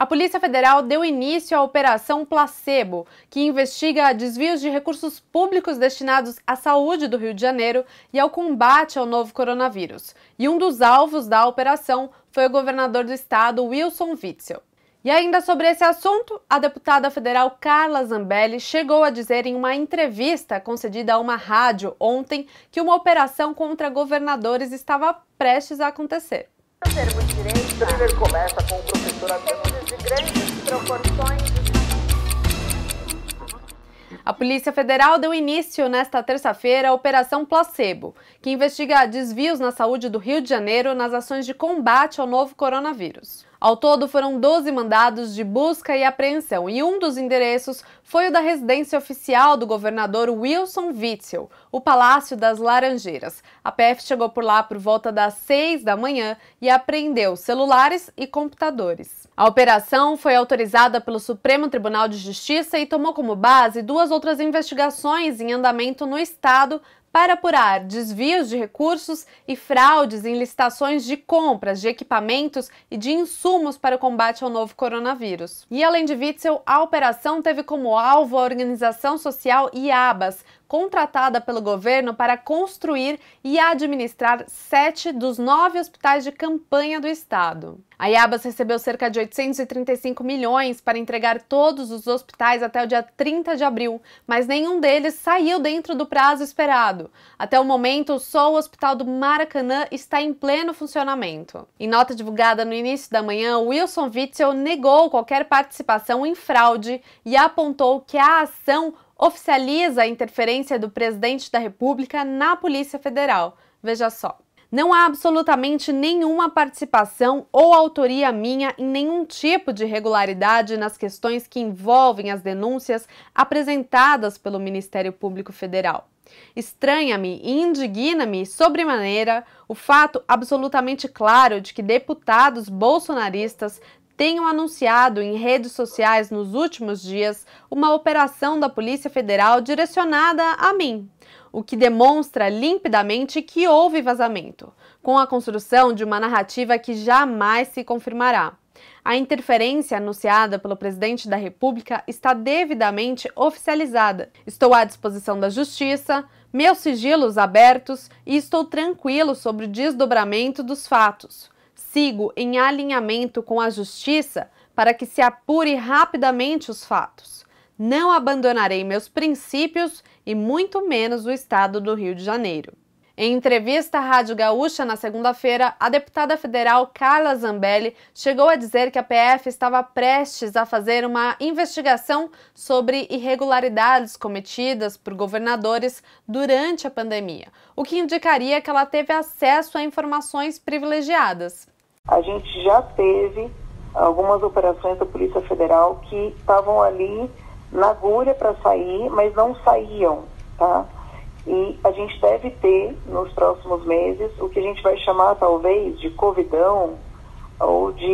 A Polícia Federal deu início à Operação Placebo, que investiga desvios de recursos públicos destinados à saúde do Rio de Janeiro e ao combate ao novo coronavírus. E um dos alvos da operação foi o governador do estado, Wilson Witzel. E ainda sobre esse assunto, a deputada federal Carla Zambelli chegou a dizer em uma entrevista concedida a uma rádio ontem que uma operação contra governadores estava prestes a acontecer. O começa com o professor Temos de grandes proporções a Polícia Federal deu início nesta terça-feira à Operação Placebo, que investiga desvios na saúde do Rio de Janeiro nas ações de combate ao novo coronavírus. Ao todo, foram 12 mandados de busca e apreensão e um dos endereços foi o da residência oficial do governador Wilson Witzel, o Palácio das Laranjeiras. A PF chegou por lá por volta das 6 da manhã e apreendeu celulares e computadores. A operação foi autorizada pelo Supremo Tribunal de Justiça e tomou como base duas outras investigações em andamento no estado para apurar desvios de recursos e fraudes em licitações de compras de equipamentos e de insumos para o combate ao novo coronavírus. E além de Witzel, a operação teve como alvo a organização social IABAS, contratada pelo governo para construir e administrar sete dos nove hospitais de campanha do estado. A IABAS recebeu cerca de 835 milhões para entregar todos os hospitais até o dia 30 de abril, mas nenhum deles saiu dentro do prazo esperado. Até o momento, só o Hospital do Maracanã está em pleno funcionamento. Em nota divulgada no início da manhã, Wilson Witzel negou qualquer participação em fraude e apontou que a ação oficializa a interferência do presidente da República na Polícia Federal. Veja só. Não há absolutamente nenhuma participação ou autoria minha em nenhum tipo de regularidade nas questões que envolvem as denúncias apresentadas pelo Ministério Público Federal. Estranha-me e indigna-me sobremaneira o fato absolutamente claro de que deputados bolsonaristas tenham anunciado em redes sociais nos últimos dias uma operação da Polícia Federal direcionada a mim, o que demonstra limpidamente que houve vazamento, com a construção de uma narrativa que jamais se confirmará. A interferência anunciada pelo presidente da República está devidamente oficializada. Estou à disposição da Justiça, meus sigilos abertos e estou tranquilo sobre o desdobramento dos fatos sigo em alinhamento com a justiça para que se apure rapidamente os fatos. Não abandonarei meus princípios e muito menos o Estado do Rio de Janeiro. Em entrevista à Rádio Gaúcha na segunda-feira, a deputada federal Carla Zambelli chegou a dizer que a PF estava prestes a fazer uma investigação sobre irregularidades cometidas por governadores durante a pandemia, o que indicaria que ela teve acesso a informações privilegiadas a gente já teve algumas operações da Polícia Federal que estavam ali na agulha para sair, mas não saíam, tá? E a gente deve ter nos próximos meses o que a gente vai chamar talvez de covidão ou de,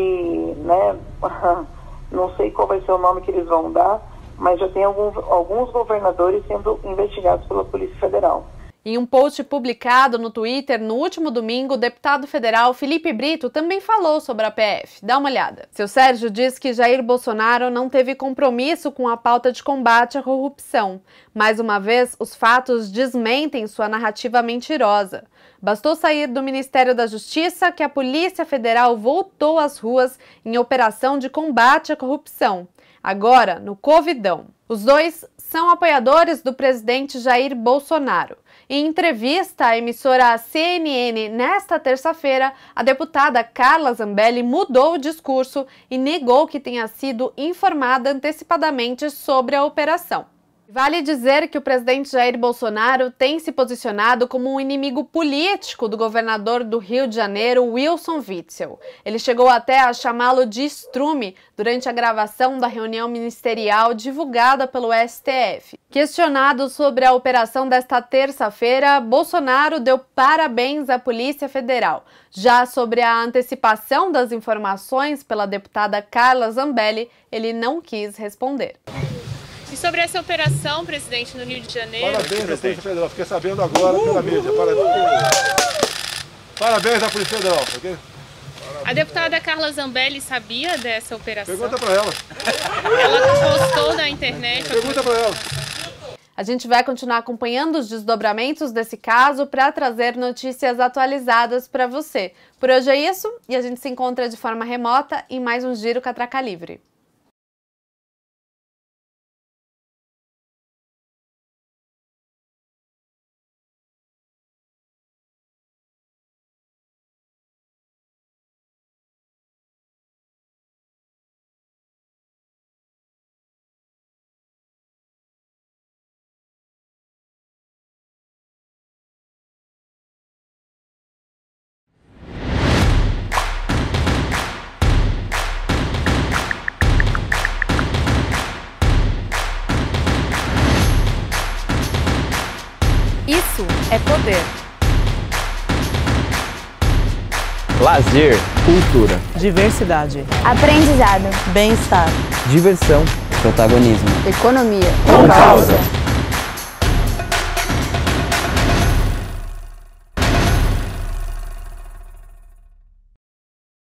né, não sei qual vai ser o nome que eles vão dar, mas já tem alguns, alguns governadores sendo investigados pela Polícia Federal. Em um post publicado no Twitter no último domingo, o deputado federal Felipe Brito também falou sobre a PF. Dá uma olhada. Seu Sérgio diz que Jair Bolsonaro não teve compromisso com a pauta de combate à corrupção. Mais uma vez, os fatos desmentem sua narrativa mentirosa. Bastou sair do Ministério da Justiça que a Polícia Federal voltou às ruas em operação de combate à corrupção agora no Covidão. Os dois são apoiadores do presidente Jair Bolsonaro. Em entrevista à emissora CNN nesta terça-feira, a deputada Carla Zambelli mudou o discurso e negou que tenha sido informada antecipadamente sobre a operação. Vale dizer que o presidente Jair Bolsonaro tem se posicionado como um inimigo político do governador do Rio de Janeiro, Wilson Witzel. Ele chegou até a chamá-lo de estrume durante a gravação da reunião ministerial divulgada pelo STF. Questionado sobre a operação desta terça-feira, Bolsonaro deu parabéns à Polícia Federal. Já sobre a antecipação das informações pela deputada Carla Zambelli, ele não quis responder. E sobre essa operação, presidente, no Rio de Janeiro. Parabéns presidente Federal, fiquei sabendo agora pela mídia. Parabéns, à Polícia Federal. Tá a deputada Carla Zambelli sabia dessa operação? Pergunta para ela. Ela postou na internet. Pergunta para ela. A gente vai continuar acompanhando os desdobramentos desse caso para trazer notícias atualizadas para você. Por hoje é isso e a gente se encontra de forma remota em mais um Giro Catraca Livre. Isso é poder. Lazer, cultura, diversidade, aprendizado, bem-estar, diversão, protagonismo, economia, com causa.